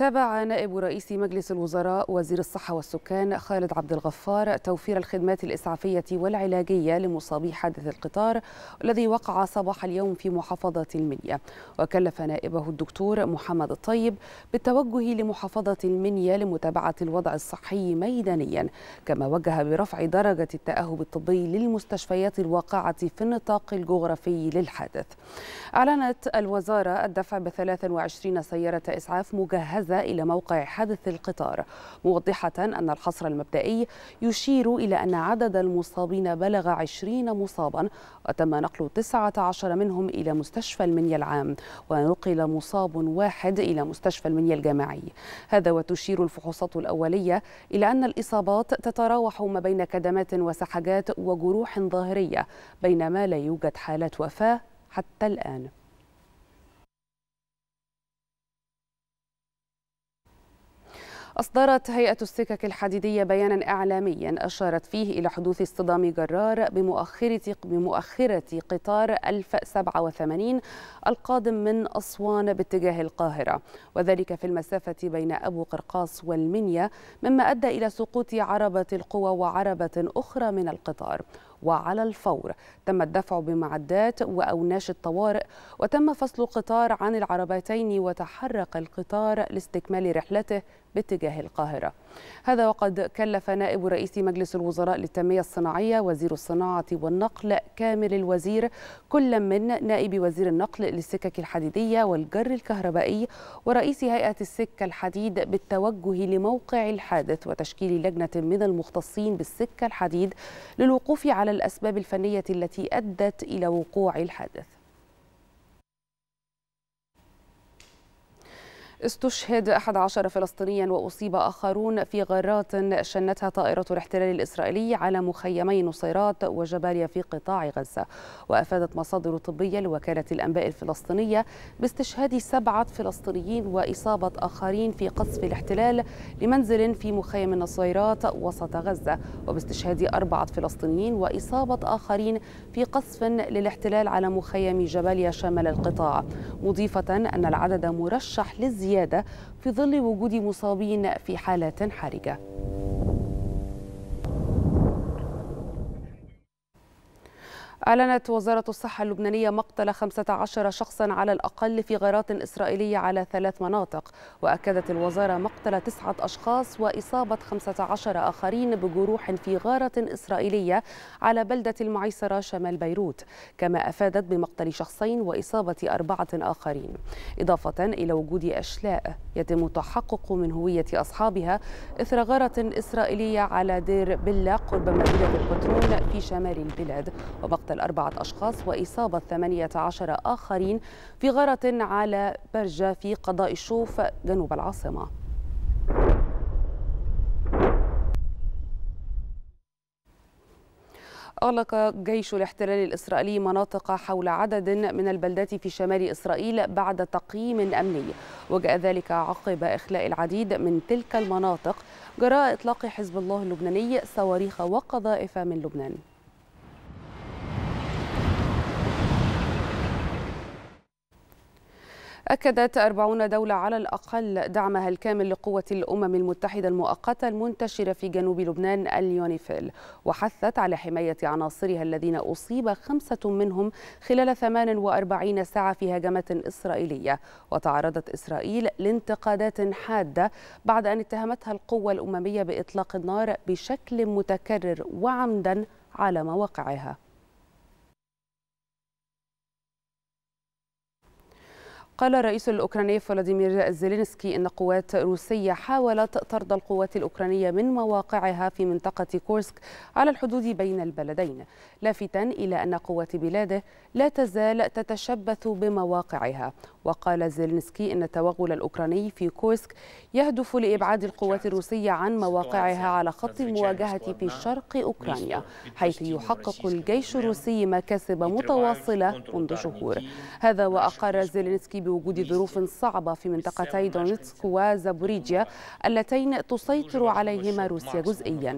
تابع نائب رئيس مجلس الوزراء وزير الصحة والسكان خالد عبد الغفار توفير الخدمات الإسعافية والعلاجية لمصابي حادث القطار الذي وقع صباح اليوم في محافظة المنيا وكلف نائبه الدكتور محمد الطيب بالتوجه لمحافظة المنيا لمتابعة الوضع الصحي ميدانيا كما وجه برفع درجة التأهب الطبي للمستشفيات الواقعة في النطاق الجغرافي للحادث أعلنت الوزارة الدفع ب 23 سيارة إسعاف مجهزة غزة إلى موقع حادث القطار موضحة أن الحصر المبدئي يشير إلى أن عدد المصابين بلغ 20 مصابا وتم نقل 19 منهم إلى مستشفى المنيا العام ونقل مصاب واحد إلى مستشفى المنيا الجامعي هذا وتشير الفحوصات الأولية إلى أن الإصابات تتراوح ما بين كدمات وسحجات وجروح ظاهرية بينما لا يوجد حالة وفاة حتى الآن أصدرت هيئة السكك الحديدية بيانا إعلاميا أشارت فيه إلى حدوث اصطدام جرار بمؤخرة بمؤخرة قطار 1087 القادم من أسوان باتجاه القاهرة وذلك في المسافة بين أبو قرقاص والمنيا مما أدى إلى سقوط عربة القوى وعربة أخرى من القطار وعلى الفور تم الدفع بمعدات وأوناش الطوارئ وتم فصل القطار عن العربتين وتحرك القطار لاستكمال رحلته باتجاه القاهرة هذا وقد كلف نائب رئيس مجلس الوزراء للتنمية الصناعية وزير الصناعة والنقل كامل الوزير كل من نائب وزير النقل للسكك الحديدية والجر الكهربائي ورئيس هيئة السكة الحديد بالتوجه لموقع الحادث وتشكيل لجنة من المختصين بالسكة الحديد للوقوف على الأسباب الفنية التي أدت إلى وقوع الحادث استشهد 11 فلسطينيا وأصيب آخرون في غارات شنتها طائرة الاحتلال الإسرائيلي على مخيمي نصيرات وجباليا في قطاع غزة وأفادت مصادر طبية لوكالة الأنباء الفلسطينية باستشهاد سبعة فلسطينيين وإصابة آخرين في قصف الاحتلال لمنزل في مخيم نصيرات وسط غزة وباستشهاد أربعة فلسطينيين وإصابة آخرين في قصف للاحتلال على مخيم جباليا شمال القطاع مضيفة أن العدد مرشح للزيادة زيادة في ظل وجود مصابين في حالات حرجة أعلنت وزارة الصحة اللبنانية مقتل 15 شخصا على الأقل في غارات إسرائيلية على ثلاث مناطق وأكدت الوزارة مقتل تسعة أشخاص وإصابة 15 آخرين بجروح في غارة إسرائيلية على بلدة المعيصرة شمال بيروت كما أفادت بمقتل شخصين وإصابة أربعة آخرين إضافة إلى وجود أشلاء يتم التحقق من هوية أصحابها إثر غارة إسرائيلية على دير بلا قرب مدينة البترول في شمال البلاد وبقت قتل أربعة أشخاص وإصابة 18 آخرين في غارة على برجة في قضاء الشوف جنوب العاصمة أغلق جيش الاحتلال الإسرائيلي مناطق حول عدد من البلدات في شمال إسرائيل بعد تقييم أمني وجاء ذلك عقب إخلاء العديد من تلك المناطق جراء إطلاق حزب الله اللبناني صواريخ وقذائف من لبنان أكدت 40 دولة على الأقل دعمها الكامل لقوة الأمم المتحدة المؤقتة المنتشرة في جنوب لبنان اليونيفيل وحثت على حماية عناصرها الذين أصيب خمسة منهم خلال 48 ساعة في هجمة إسرائيلية وتعرضت إسرائيل لانتقادات حادة بعد أن اتهمتها القوة الأممية بإطلاق النار بشكل متكرر وعمدا على مواقعها قال الرئيس الأوكراني فلاديمير زيلينسكي أن قوات روسية حاولت طرد القوات الأوكرانية من مواقعها في منطقة كورسك على الحدود بين البلدين لافتا إلى أن قوات بلاده لا تزال تتشبث بمواقعها وقال زيلينسكي أن التوغل الأوكراني في كورسك يهدف لإبعاد القوات الروسية عن مواقعها على خط المواجهة في شرق أوكرانيا حيث يحقق الجيش الروسي مكاسب متواصلة منذ شهور هذا وأقر زيلينسكي وجود ظروف صعبة في منطقتي دونيتسك وزابوريجيا اللتين تسيطر عليهما روسيا جزئيا.